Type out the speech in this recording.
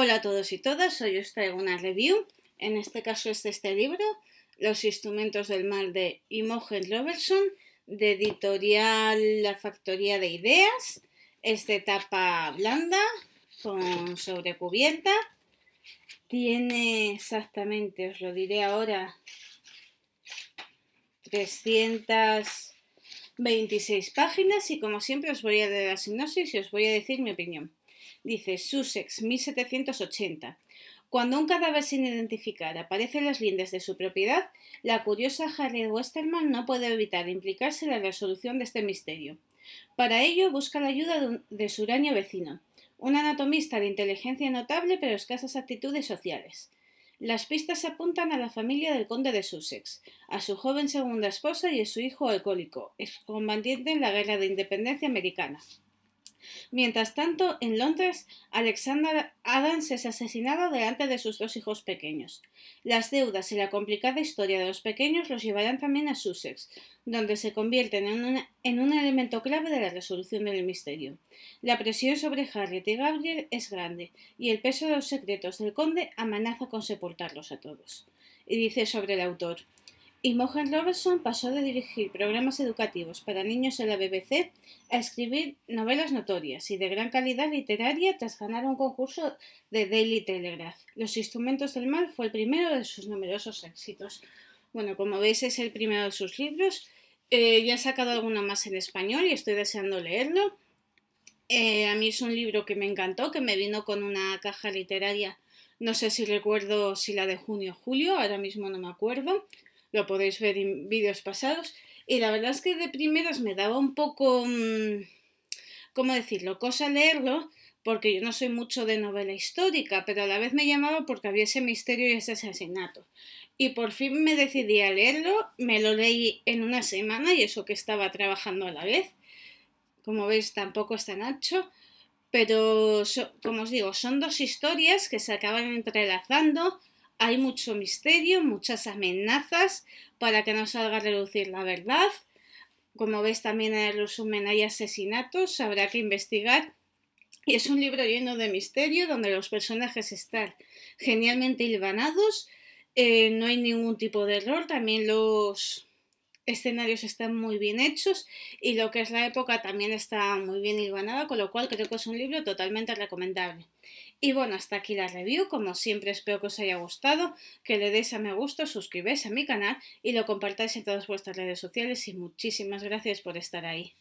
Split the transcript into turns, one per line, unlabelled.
Hola a todos y todas, hoy os traigo una review, en este caso es de este libro, Los instrumentos del mal de Imogen Robertson, de editorial La Factoría de Ideas, es de tapa blanda, con sobrecubierta, tiene exactamente, os lo diré ahora, 326 páginas y como siempre os voy a dar la sinopsis y os voy a decir mi opinión. Dice Sussex 1780. Cuando un cadáver sin identificar aparece en las lindes de su propiedad, la curiosa Harriet Westerman no puede evitar implicarse en la resolución de este misterio. Para ello busca la ayuda de, su uranio vecino, un anatomista de inteligencia notable pero escasas actitudes sociales. Las pistas apuntan a la familia del conde de Sussex, a su joven segunda esposa y a su hijo alcohólico, excombatiente en la guerra de independencia americana. Mientras tanto, en Londres, Alexander Adams es asesinado delante de sus dos hijos pequeños. Las deudas y la complicada historia de los pequeños los llevarán también a Sussex, donde se convierten en, un elemento clave de la resolución del misterio. La presión sobre Harriet y Gabriel es grande, y el peso de los secretos del conde amenaza con sepultarlos a todos. Y dice sobre el autor y Mohan Robertson pasó de dirigir programas educativos para niños en la BBC a escribir novelas notorias y de gran calidad literaria tras ganar un concurso de Daily Telegraph. Los instrumentos del mal fue el primero de sus numerosos éxitos. Bueno, como veis es el primero de sus libros. Eh, ya he sacado alguno más en español y estoy deseando leerlo. Eh, a mí es un libro que me encantó, que me vino con una caja literaria. No sé si recuerdo si la de junio o julio, ahora mismo no me acuerdo lo podéis ver en vídeos pasados. Y la verdad es que de primeras me daba un poco, mm, ¿cómo decirlo?, cosa leerlo, porque yo no soy mucho de novela histórica, pero a la vez me llamaba porque había ese misterio y ese asesinato. Y por fin me decidí a leerlo, me lo leí en una semana y eso que estaba trabajando a la vez. Como veis, tampoco es tan ancho, pero como os digo, son dos historias que se acaban entrelazando hay mucho misterio, muchas amenazas para que no salga a reducir la verdad. Como ves también en el resumen hay asesinatos, habrá que investigar. Y es un libro lleno de misterio donde los personajes están genialmente hilvanados, eh, no hay ningún tipo de error, también los escenarios están muy bien hechos y lo que es la época también está muy bien hilvanada, con lo cual creo que es un libro totalmente recomendable. Y bueno, hasta aquí la review, como siempre espero que os haya gustado, que le deis a me gusta, suscribáis a mi canal y lo compartáis en todas vuestras redes sociales y muchísimas gracias por estar ahí.